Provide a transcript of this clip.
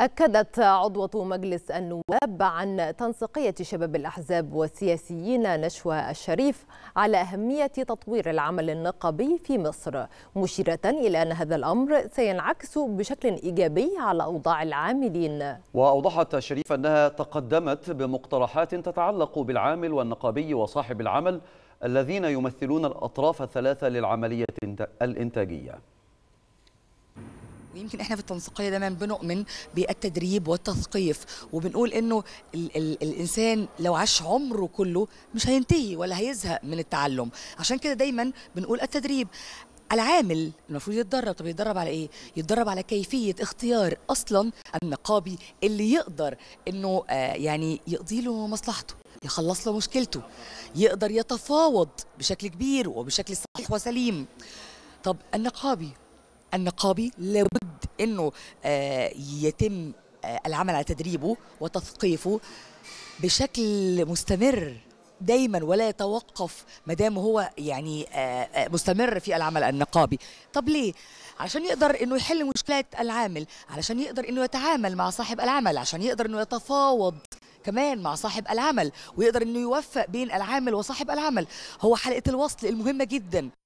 أكدت عضوة مجلس النواب عن تنسيقية شباب الأحزاب والسياسيين نشوى الشريف على أهمية تطوير العمل النقابي في مصر مشيرة إلى أن هذا الأمر سينعكس بشكل إيجابي على أوضاع العاملين وأوضحت الشريف أنها تقدمت بمقترحات تتعلق بالعامل والنقابي وصاحب العمل الذين يمثلون الأطراف الثلاثة للعملية الإنتاجية يمكن احنا في التنسيقيه دايما بنؤمن بالتدريب والتثقيف وبنقول انه ال ال الانسان لو عاش عمره كله مش هينتهي ولا هيزهق من التعلم عشان كده دايما بنقول التدريب العامل المفروض يتدرب طب يتدرب على ايه يتدرب على كيفيه اختيار اصلا النقابي اللي يقدر انه آه يعني يقضي له مصلحته يخلص له مشكلته يقدر يتفاوض بشكل كبير وبشكل صحيح وسليم طب النقابي النقابي لابد انه آه، يتم آه، العمل على تدريبه وتثقيفه بشكل مستمر دايما ولا يتوقف ما دام هو يعني آه، مستمر في العمل النقابي طب ليه عشان يقدر انه يحل مشكلات العامل علشان يقدر انه يتعامل مع صاحب العمل عشان يقدر انه يتفاوض كمان مع صاحب العمل ويقدر انه يوفق بين العامل وصاحب العمل هو حلقه الوصل المهمه جدا